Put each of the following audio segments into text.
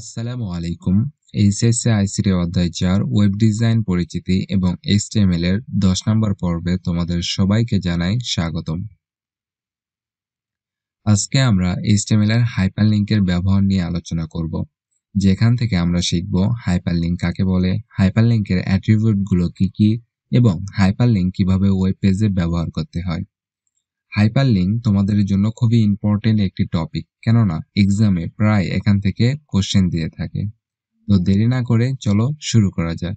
আসসালামু আলাইকুম HSC ICT অধ্যায় চার ওয়েব ডিজাইন পরিচিতি এবং এইচটিএমএল এর দশ নম্বর পর্বে তোমাদের সবাইকে জানাই স্বাগতম আজকে আমরা এইচটিএমএল এর হাইপার লিঙ্কের ব্যবহার নিয়ে আলোচনা করব যেখান থেকে আমরা শিখব হাইপার লিঙ্ক কাকে বলে হাইপার লিঙ্কের গুলো কি কি এবং হাইপার লিঙ্ক কিভাবে ওয়েব পেজে ব্যবহার করতে হয় হাইপারলিঙ্ক তোমাদের জন্য খুবই ইম্পর্টেন্ট একটি টপিক কেননা এক্সামে প্রায় এখান থেকে কোশ্চেন দিয়ে থাকে তো দেরি না করে চলো শুরু করা যাক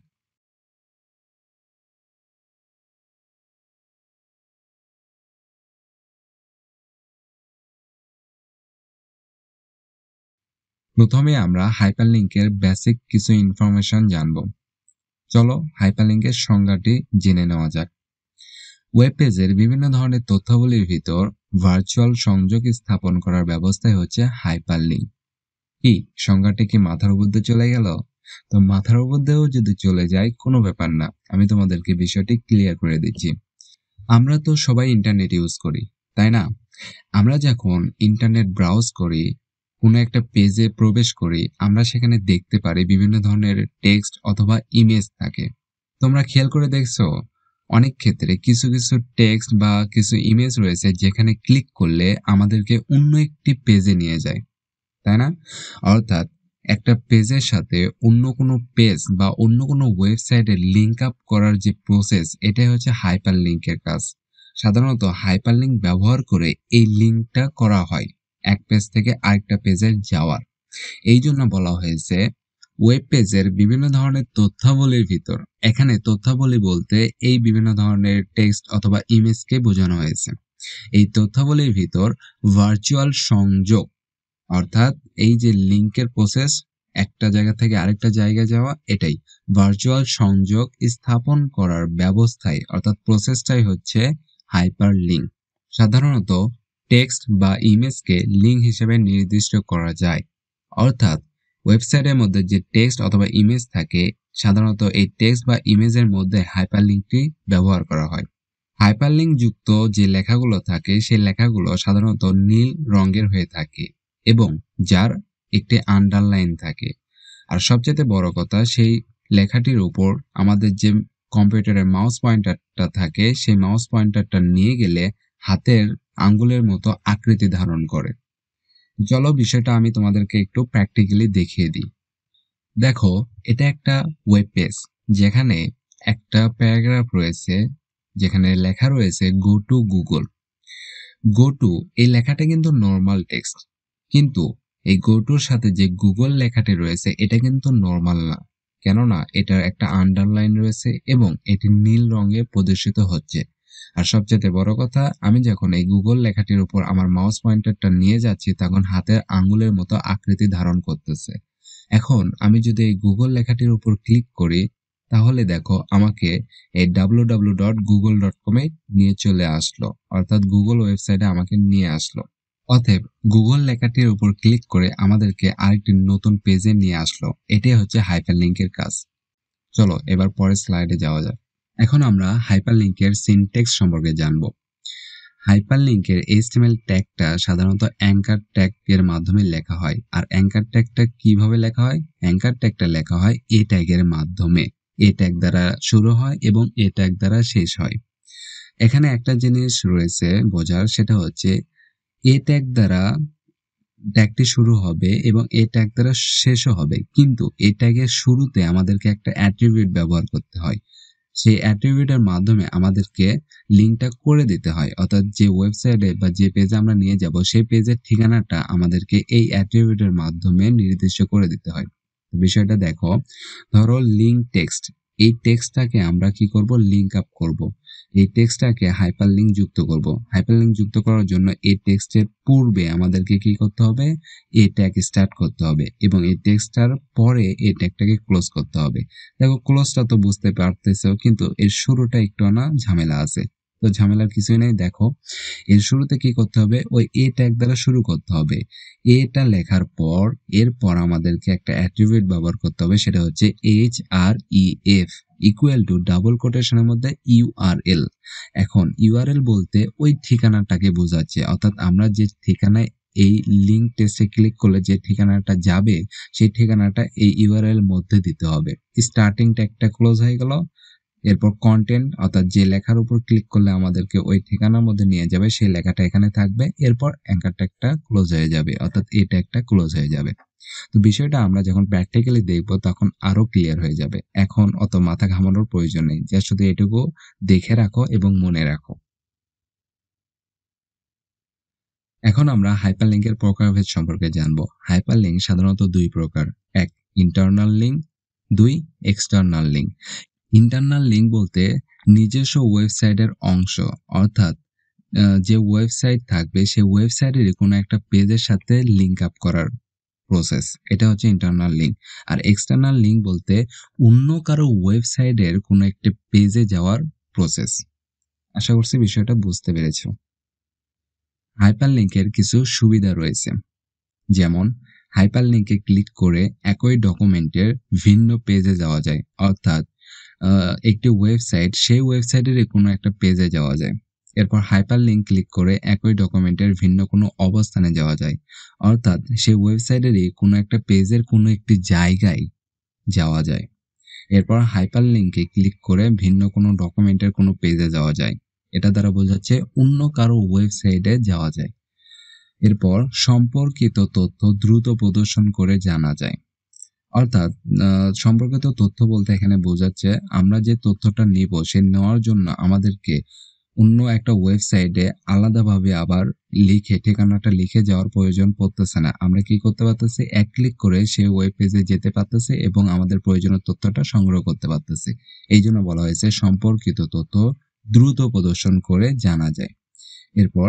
প্রথমে আমরা হাইপারলিঙ্কের বেসিক কিছু ইনফরমেশন জানব চলো হাইপারলিঙ্কের সংজ্ঞাটি জেনে নেওয়া যাক ওয়েব পেজের বিভিন্ন ধরনের তথ্যাবলীর ভিতর ভার্চুয়াল সংযোগ স্থাপন করার ব্যবস্থাই হচ্ছে লিঙ্ক কি সংজ্ঞাটি কি মাথার উপর দিয়ে চলে গেল তো মাথার উপর দিয়েও যদি চলে যায় কোনো ব্যাপার না আমি তোমাদেরকে বিষয়টি ক্লিয়ার করে দিচ্ছি আমরা তো সবাই ইন্টারনেট ইউজ করি তাই না আমরা যখন ইন্টারনেট ব্রাউজ করি কোনো একটা পেজে প্রবেশ করি আমরা সেখানে দেখতে পারি বিভিন্ন ধরনের টেক্সট অথবা ইমেজ থাকে তোমরা খেয়াল করে দেখছো অনেক ক্ষেত্রে কিছু কিছু টেক্সট বা কিছু ইমেজ রয়েছে যেখানে ক্লিক করলে আমাদেরকে অন্য একটি পেজে নিয়ে যায় তাই না অর্থাৎ একটা পেজের সাথে অন্য কোনো পেজ বা অন্য কোনো ওয়েবসাইটের লিঙ্ক আপ করার যে প্রসেস এটাই হচ্ছে হাইপার লিঙ্কের কাজ সাধারণত হাইপার লিঙ্ক ব্যবহার করে এই লিঙ্কটা করা হয় এক পেজ থেকে আরেকটা পেজে যাওয়ার এই জন্য বলা হয়েছে ওয়েব পেজের বিভিন্ন ধরনের তথ্যাবলীর ভিতর এখানে তথ্যাবলী বলতে এই বিভিন্ন ধরনের টেক্সট অথবা ইমেজকে বোঝানো হয়েছে এই তথ্যাবলীর ভিতর ভার্চুয়াল সংযোগ অর্থাৎ এই যে লিঙ্কের প্রসেস একটা জায়গা থেকে আরেকটা জায়গায় যাওয়া এটাই ভার্চুয়াল সংযোগ স্থাপন করার ব্যবস্থায় অর্থাৎ প্রসেসটাই হচ্ছে হাইপার লিঙ্ক সাধারণত টেক্সট বা ইমেজকে লিঙ্ক হিসেবে নির্দিষ্ট করা যায় অর্থাৎ ওয়েবসাইটের মধ্যে যে টেক্সট অথবা ইমেজ থাকে সাধারণত এই টেক্সট বা ইমেজের মধ্যে হাইপারলিঙ্কটি ব্যবহার করা হয় হাইপারলিঙ্ক যুক্ত যে লেখাগুলো থাকে সেই লেখাগুলো সাধারণত নীল রঙের হয়ে থাকে এবং যার একটি আন্ডারলাইন থাকে আর সবচেয়ে বড় কথা সেই লেখাটির উপর আমাদের যে কম্পিউটারের মাউস পয়েন্টারটা থাকে সেই মাউস পয়েন্টারটা নিয়ে গেলে হাতের আঙ্গুলের মতো আকৃতি ধারণ করে চলো বিষয়টা আমি তোমাদেরকে একটু প্র্যাকটিক্যালি দেখিয়ে দিই দেখো এটা একটা ওয়েব পেজ যেখানে একটা প্যারাগ্রাফ রয়েছে যেখানে লেখা রয়েছে go to Google go to এই লেখাটা কিন্তু নর্মাল টেক্সট কিন্তু এই গো টুর সাথে যে গুগল লেখাটি রয়েছে এটা কিন্তু নর্মাল না কেননা এটার একটা আন্ডারলাইন রয়েছে এবং এটি নীল রঙে প্রদর্শিত হচ্ছে আর সবচেয়ে বড় কথা আমি যখন এই গুগল লেখাটির উপর আমার মাউস পয়েন্টারটা নিয়ে যাচ্ছি তখন হাতের আঙ্গুলের মতো আকৃতি ধারণ করতেছে এখন আমি যদি এই গুগল লেখাটির উপর ক্লিক করি তাহলে দেখো আমাকে এই W W dot Google dot কমে নিয়ে চলে আসলো অর্থাৎ গুগল ওয়েবসাইটে আমাকে নিয়ে আসলো অতএব গুগল লেখাটির উপর ক্লিক করে আমাদেরকে আরেকটি নতুন পেজে নিয়ে আসলো এটাই হচ্ছে হাইপার লিঙ্কের কাজ চলো এবার পরের স্লাইডে যাওয়া যাক এখন আমরা হাইপারলিংকের সিনটেক্স সম্পর্কে জানব হাইপারলিংকের এইচটিএমএল ট্যাগটা সাধারণত অ্যাঙ্কার ট্যাগের মাধ্যমে লেখা হয় আর অ্যাঙ্কার ট্যাগটা কিভাবে লেখা হয় অ্যাঙ্কার ট্যাগটা লেখা হয় এ ট্যাগের মাধ্যমে এ ট্যাগ দ্বারা শুরু হয় এবং এ ট্যাগ দ্বারা শেষ হয় এখানে একটা জিনিস রয়েছে বোঝার সেটা হচ্ছে এ ট্যাগ দ্বারা ট্যাগটি শুরু হবে এবং এ ট্যাগ দ্বারা শেষও হবে কিন্তু এ ট্যাগের শুরুতে আমাদেরকে একটা অ্যাট্রিবিউট ব্যবহার করতে হয় সেই অ্যাট্রিবিউটের মাধ্যমে আমাদেরকে লিঙ্কটা করে দিতে হয় অর্থাৎ যে ওয়েবসাইটে বা যে পেজে আমরা নিয়ে যাব সেই পেজের ঠিকানাটা আমাদেরকে এই অ্যাট্রিবিউটের মাধ্যমে নির্দিষ্ট করে দিতে হয় বিষয়টা দেখো ধরো লিঙ্ক টেক্সট এই টেক্সটটাকে আমরা কি করব লিঙ্ক আপ করব এই টেক্সটটাকে হাইপার লিংক যুক্ত করব হাইপার লিংক যুক্ত করার জন্য এই টেক্সটের পূর্বে আমাদেরকে কি করতে হবে এই ট্যাগ স্টার্ট করতে হবে এবং এই টেক্সটার পরে এই ট্যাগটাকে ক্লোজ করতে হবে দেখো ক্লোজটা তো বুঝতে পারতেছো কিন্তু এর শুরুটা একটু না ঝামেলা আছে তো ঝামেলার কিছুই নেই দেখো এর শুরুতে কি করতে হবে ওই এ ট্যাগ দ্বারা শুরু করতে হবে এটা লেখার পর এরপর আমাদেরকে একটা অ্যাট্রিবিউট ব্যবহার করতে হবে সেটা হচ্ছে H R E F equal to double কোটেশনের মধ্যে ইউআরএল এখন ইউআরএল বলতে ওই ঠিকানাটাকে বোঝাচ্ছে অর্থাৎ আমরা যে ঠিকানায় এই লিঙ্ক টেস্টে ক্লিক করলে যে ঠিকানাটা যাবে সেই ঠিকানাটা এই ইউআরএল মধ্যে দিতে হবে স্টার্টিং ট্যাগটা ক্লোজ হয়ে গেল এরপর কন্টেন্ট অর্থাৎ যে লেখার উপর ক্লিক করলে আমাদেরকে ওই ঠিকানার মধ্যে নিয়ে যাবে সেই লেখাটা এখানে থাকবে এরপর অ্যাঙ্কারটা একটা ক্লোজ হয়ে যাবে অর্থাৎ এটা একটা ক্লোজ হয়ে যাবে তো বিষয়টা আমরা যখন প্র্যাকটিক্যালি দেখব তখন আরও ক্লিয়ার হয়ে যাবে এখন অত মাথা ঘামানোর প্রয়োজন নেই যা শুধু এটুকু দেখে রাখো এবং মনে রাখো এখন আমরা হাইপারলিঙ্কের প্রকারভেদ সম্পর্কে জানব হাইপারলিঙ্ক সাধারণত দুই প্রকার এক ইন্টারনাল লিঙ্ক দুই এক্সটার্নাল লিঙ্ক ইন্টারনাল লিঙ্ক বলতে নিজস্ব ওয়েবসাইটের অংশ অর্থাৎ যে ওয়েবসাইট থাকবে সেই ওয়েবসাইটের কোনো একটা পেজের সাথে লিঙ্ক আপ করার প্রসেস এটা হচ্ছে ইন্টারনাল লিঙ্ক আর এক্সটার্নাল লিঙ্ক বলতে অন্য কারো ওয়েবসাইটের কোনো একটা পেজে যাওয়ার প্রসেস আশা করছি বিষয়টা বুঝতে পেরেছ হাইপার লিঙ্কের কিছু সুবিধা রয়েছে যেমন হাইপার লিঙ্কে ক্লিক করে একই ডকুমেন্টের ভিন্ন পেজে যাওয়া যায় অর্থাৎ একটি ওয়েবসাইট সেই ওয়েবসাইটের কোনো একটা পেজে যাওয়া যায় এরপর হাইপার লিঙ্ক ক্লিক করে একই ডকুমেন্টের ভিন্ন কোনো অবস্থানে যাওয়া যায় অর্থাৎ সেই ওয়েবসাইটেরই কোনো একটা পেজের কোনো একটি জায়গায় যাওয়া যায় এরপর হাইপার লিঙ্কে ক্লিক করে ভিন্ন কোনো ডকুমেন্টের কোনো পেজে যাওয়া যায় এটা দ্বারা বোঝাচ্ছে অন্য কারো ওয়েবসাইটে যাওয়া যায় এরপর সম্পর্কিত তথ্য দ্রুত প্রদর্শন করে জানা যায় অর্থাৎ সম্পর্কিত তথ্য বলতে এখানে বোঝাচ্ছে আমরা যে তথ্যটা নিব সে নেওয়ার জন্য আমাদেরকে অন্য একটা ওয়েবসাইটে আলাদাভাবে আবার লিখে ঠিকানাটা লিখে যাওয়ার প্রয়োজন পড়তেছে না আমরা কি করতে পারতেছি এক ক্লিক করে সেই ওয়েব পেজে যেতে পারতেছে এবং আমাদের প্রয়োজনীয় তথ্যটা সংগ্রহ করতে পারতেছে এই জন্য বলা হয়েছে সম্পর্কিত তথ্য দ্রুত প্রদর্শন করে জানা যায় এরপর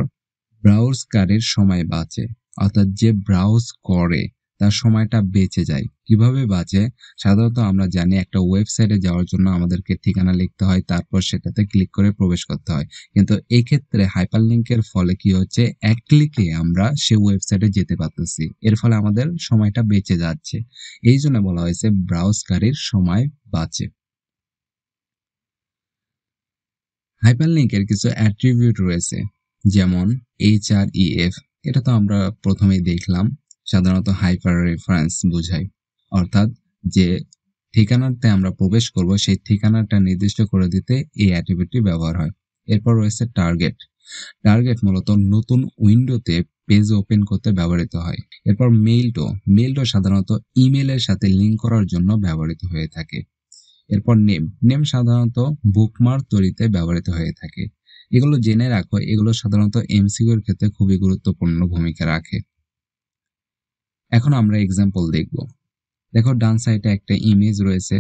ব্রাউজ কারের সময় বাঁচে অর্থাৎ যে ব্রাউজ করে তার সময়টা বেঁচে যায় কিভাবে বাঁচে সাধারণত আমরা জানি একটা ওয়েবসাইটে যাওয়ার জন্য আমাদেরকে ঠিকানা লিখতে হয় তারপর সেটাতে ক্লিক করে প্রবেশ করতে হয় কিন্তু এই ক্ষেত্রে হাইপার লিঙ্কের ফলে কি হচ্ছে এক ক্লিকে আমরা সে ওয়েবসাইটে যেতে পারতেছি এর ফলে আমাদের সময়টা বেঁচে যাচ্ছে এই জন্য বলা হয়েছে ব্রাউজকারীর সময় বাঁচে হাইপার লিংকের কিছু অ্যাট্রিবিউট রয়েছে যেমন এইচ আর ইএফ এটা তো আমরা প্রথমেই দেখলাম সাধারণত হাইপার রেফারেন্স বোঝায় অর্থাৎ যে ঠিকানাতে আমরা প্রবেশ করব সেই ঠিকানাটা নির্দিষ্ট করে দিতে এই অ্যাটিভিটি ব্যবহার হয় এরপর রয়েছে টার্গেট টার্গেট মূলত নতুন উইন্ডোতে পেজ ওপেন করতে ব্যবহৃত হয় এরপর মেইলটো মেইলটো সাধারণত ইমেলের সাথে লিঙ্ক করার জন্য ব্যবহৃত হয়ে থাকে এরপর নেম নেম সাধারণত বুকমার্ক তৈরিতে ব্যবহৃত হয়ে থাকে এগুলো জেনে রাখো এগুলো সাধারণত এর ক্ষেত্রে খুবই গুরুত্বপূর্ণ ভূমিকা রাখে এখন আমরা এক্সাম্পল দেখব দেখো ডান সাইডে একটা ইমেজ রয়েছে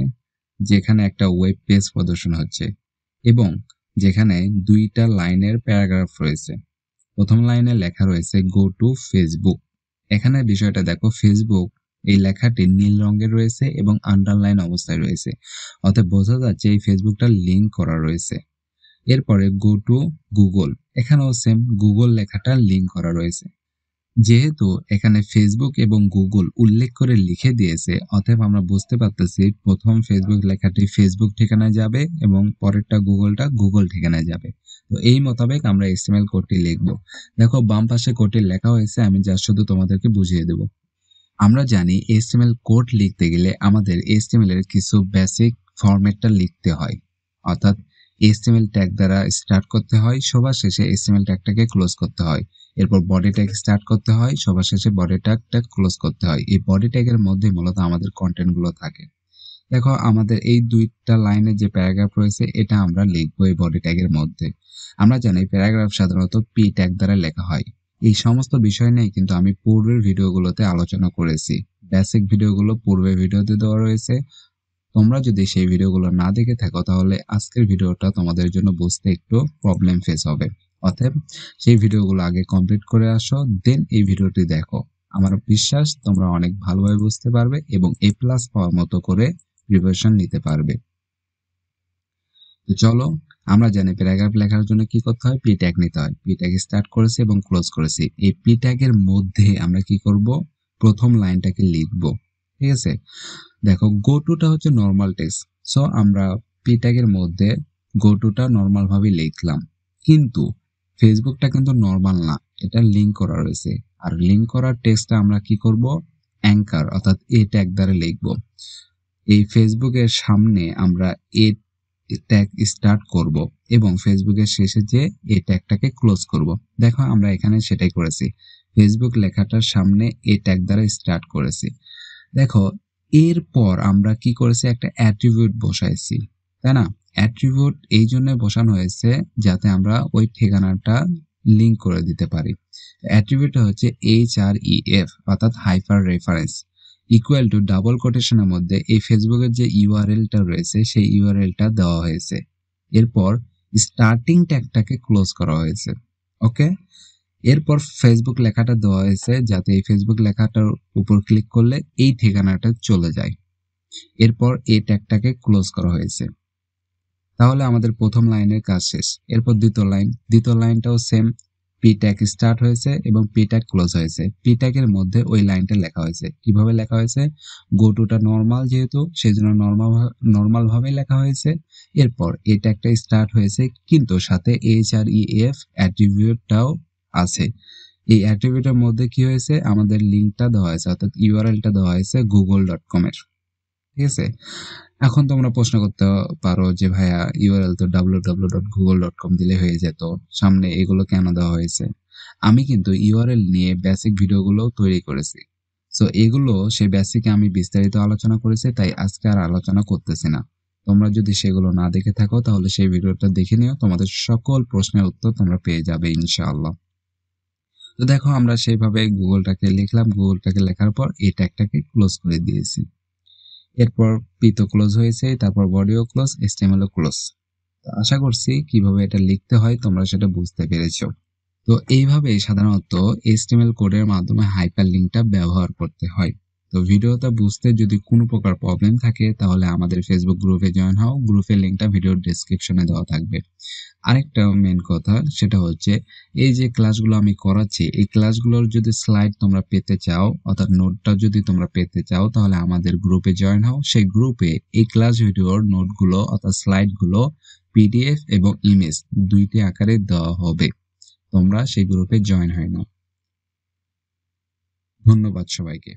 যেখানে একটা ওয়েব পেজ প্রদর্শন হচ্ছে এবং যেখানে দুইটা লাইনের প্যারাগ্রাফ রয়েছে প্রথম লাইনে লেখা রয়েছে গো টু ফেসবুক এখানে বিষয়টা দেখো ফেসবুক এই লেখাটি নীল রঙের রয়েছে এবং আন্ডারলাইন অবস্থায় রয়েছে অর্থাৎ বোঝা যাচ্ছে এই ফেসবুকটা লিঙ্ক করা রয়েছে এরপরে গো টু গুগল এখানেও সেম গুগল লেখাটা লিঙ্ক করা রয়েছে যেহেতু এখানে ফেসবুক এবং গুগল উল্লেখ করে লিখে দিয়েছে অতএব আমরা বুঝতে পারতেছি প্রথম ফেসবুক লেখাটি ফেসবুক ঠিকানায় যাবে এবং পরেরটা গুগলটা গুগল ঠিকানায় যাবে তো এই মোতাবেক আমরা এসএমএল কোডটি লিখব দেখো বাম পাশে কোডটি লেখা হয়েছে আমি যা শুধু তোমাদেরকে বুঝিয়ে দেব আমরা জানি এসএমএল কোড লিখতে গেলে আমাদের এসএমএল এর কিছু বেসিক ফরম্যাটটা লিখতে হয় অর্থাৎ এসএমএল ট্যাগ দ্বারা স্টার্ট করতে হয় সবার শেষে এসএমএল ট্যাগটাকে ক্লোজ করতে হয় এরপর বডি ট্যাগ স্টার্ট করতে হয় সবার শেষে বডি ট্যাগটা ক্লোজ করতে হয় এই বডি ট্যাগের মধ্যে মূলত আমাদের কন্টেন্টগুলো থাকে দেখো আমাদের এই দুইটা লাইনে যে প্যারাগ্রাফ রয়েছে এটা আমরা লিখবো এই বডি ট্যাগের মধ্যে আমরা জানি প্যারাগ্রাফ সাধারণত পি ট্যাগ দ্বারা লেখা হয় এই সমস্ত বিষয় নিয়ে কিন্তু আমি পূর্বের ভিডিওগুলোতে আলোচনা করেছি বেসিক ভিডিওগুলো পূর্বের ভিডিওতে দেওয়া রয়েছে তোমরা যদি সেই ভিডিওগুলো না দেখে থাকো তাহলে আজকের ভিডিওটা তোমাদের জন্য বুঝতে একটু প্রবলেম ফেস হবে অতএব সেই ভিডিওগুলো আগে কমপ্লিট করে আসো দেন এই ভিডিওটি দেখো আমার বিশ্বাস তোমরা অনেক ভালোভাবে বুঝতে পারবে এবং এ প্লাস পাওয়ার মতো করে প্রিপারেশন নিতে পারবে তো চলো আমরা জানি প্যারাগ্রাফ লেখার জন্য কি করতে হয় পি ট্যাগ নিতে হয় পি ট্যাগ স্টার্ট করেছি এবং ক্লোজ করেছি এই পি ট্যাগের মধ্যে আমরা কি করব প্রথম লাইনটাকে লিখবো ঠিক আছে দেখো গো টুটা হচ্ছে নর্মাল টেক্সট সো আমরা পি ট্যাগের মধ্যে গো টুটা নর্মালভাবে লিখলাম কিন্তু ফেসবুকটা কিন্তু নর্মাল না এটা লিঙ্ক করা রয়েছে আর লিঙ্ক করা টেক্সটটা আমরা কি করব অ্যাঙ্কার অর্থাৎ এ ট্যাগ দ্বারা লিখব এই ফেসবুকের সামনে আমরা এ ট্যাগ স্টার্ট করব এবং ফেসবুকের শেষে যে এ ট্যাগটাকে ক্লোজ করব দেখো আমরা এখানে সেটাই করেছি ফেসবুক লেখাটার সামনে এ ট্যাগ দ্বারা স্টার্ট করেছি দেখো এরপর আমরা কি করেছি একটা অ্যাট্রিবিউট বসাইছি তাই না অ্যাট্রিবিউট এই জন্য বসানো হয়েছে যাতে আমরা ওই ঠিকানাটা লিঙ্ক করে দিতে পারি অ্যাট্রিবিউট হচ্ছে এইচ আর ই এফ অর্থাৎ hyper reference equal to double কোটেশনের মধ্যে এই ফেসবুকের যে ইউআরএলটা রয়েছে সেই ইউআরএলটা দেওয়া হয়েছে এরপর স্টার্টিং ট্যাগটাকে ক্লোজ করা হয়েছে ওকে এরপর ফেসবুক লেখাটা দেওয়া হয়েছে যাতে এই ফেসবুক লেখাটার উপর ক্লিক করলে এই ঠিকানাটা চলে যায় এরপর এই ট্যাগটাকে ক্লোজ করা হয়েছে তাহলে আমাদের প্রথম লাইনের কাজ শেষ এরপর দ্বিতীয় লাইন দ্বিতীয় লাইনটাও সেম পি ট্যাগ স্টার্ট হয়েছে এবং পি ট্যাগ ক্লোজ হয়েছে পি ট্যাগের মধ্যে ওই লাইনটা লেখা হয়েছে কিভাবে লেখা হয়েছে গো টুটা নর্মাল যেহেতু সেই জন্য নর্মাল নর্মালভাবেই লেখা হয়েছে এরপর এই ট্যাগটা স্টার্ট হয়েছে কিন্তু সাথে এইচ আর ই এফ অ্যাট্রিবিউটটাও আছে এই অ্যাট্রিবিউটের মধ্যে কি হয়েছে আমাদের লিঙ্কটা দেওয়া হয়েছে অর্থাৎ ইউআরএলটা দেওয়া হয়েছে গুগল ডট কমের ঠিক আছে এখন তোমরা প্রশ্ন করতে পারো যে ভাইয়া ইউআরএল তো W W dot Google dot com দিলে হয়ে যেত সামনে এগুলো কেন দেওয়া হয়েছে আমি কিন্তু ইউআরএল নিয়ে বেসিক ভিডিওগুলো তৈরি করেছি সো এগুলো সেই বেসিকে আমি বিস্তারিত আলোচনা করেছি তাই আজকে আর আলোচনা করতেছি না তোমরা যদি সেগুলো না দেখে থাকো তাহলে সেই ভিডিওটা দেখে নিও তোমাদের সকল প্রশ্নের উত্তর তোমরা পেয়ে যাবে ইনশাআল্লাহ তো দেখো আমরা সেইভাবে গুগলটাকে লিখলাম গুগলটাকে লেখার পর এই ট্যাগটাকে ক্লোজ করে দিয়েছি এরপর পিতো ক্লোজ হয়েছে তারপর বডিও ক্লোজ এস্টেমেলও ক্লোজ তো আশা করছি কিভাবে এটা লিখতে হয় তোমরা সেটা বুঝতে পেরেছো তো এইভাবে সাধারণত এস্টিমেল কোডের মাধ্যমে হাইপার লিঙ্কটা ব্যবহার করতে হয় তো ভিডিওটা বুঝতে যদি কোনো প্রকার প্রবলেম থাকে তাহলে আমাদের ফেসবুক গ্রুপে জয়েন হও গ্রুপের লিঙ্কটা ভিডিওর ডেসক্রিপশনে দেওয়া থাকবে আরেকটা মেন কথা সেটা হচ্ছে এই যে ক্লাসগুলো আমি করাচ্ছি এই ক্লাসগুলোর যদি স্লাইড তোমরা পেতে চাও অর্থাৎ নোটটা যদি তোমরা পেতে চাও তাহলে আমাদের গ্রুপে জয়েন হও সেই গ্রুপে এই ক্লাস ভিডিওর নোটগুলো অর্থাৎ স্লাইডগুলো পিডিএফ এবং ইমেজ দুইটি আকারে দেওয়া হবে তোমরা সেই গ্রুপে জয়েন হয় না ধন্যবাদ সবাইকে